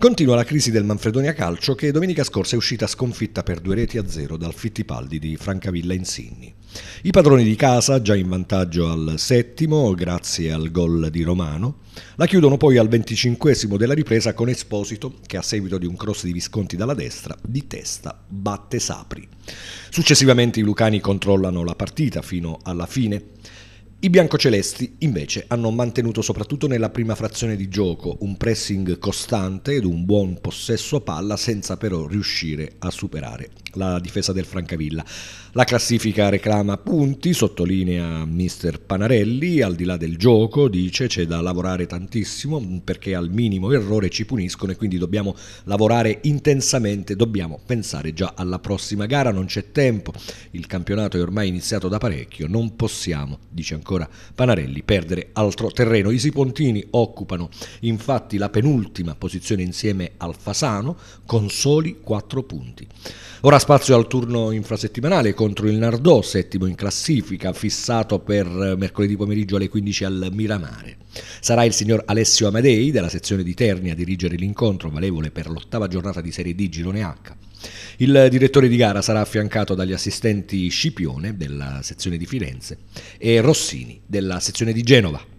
Continua la crisi del Manfredonia Calcio che domenica scorsa è uscita sconfitta per due reti a zero dal Fittipaldi di Francavilla Insigni. I padroni di casa, già in vantaggio al settimo grazie al gol di Romano, la chiudono poi al venticinquesimo della ripresa con Esposito che a seguito di un cross di Visconti dalla destra, di testa, batte Sapri. Successivamente i lucani controllano la partita fino alla fine. I biancocelesti invece hanno mantenuto soprattutto nella prima frazione di gioco un pressing costante ed un buon possesso palla senza però riuscire a superare la difesa del Francavilla. La classifica reclama punti, sottolinea mister Panarelli, al di là del gioco dice c'è da lavorare tantissimo perché al minimo errore ci puniscono e quindi dobbiamo lavorare intensamente, dobbiamo pensare già alla prossima gara, non c'è tempo, il campionato è ormai iniziato da parecchio, non possiamo, dice ancora ancora Panarelli perdere altro terreno. I Sipontini occupano infatti la penultima posizione insieme al Fasano con soli 4 punti. Ora spazio al turno infrasettimanale contro il Nardò, settimo in classifica, fissato per mercoledì pomeriggio alle 15 al Miramare. Sarà il signor Alessio Amadei della sezione di Terni a dirigere l'incontro valevole per l'ottava giornata di Serie D Girone H. Il direttore di gara sarà affiancato dagli assistenti Scipione della sezione di Firenze e Rossini della sezione di Genova.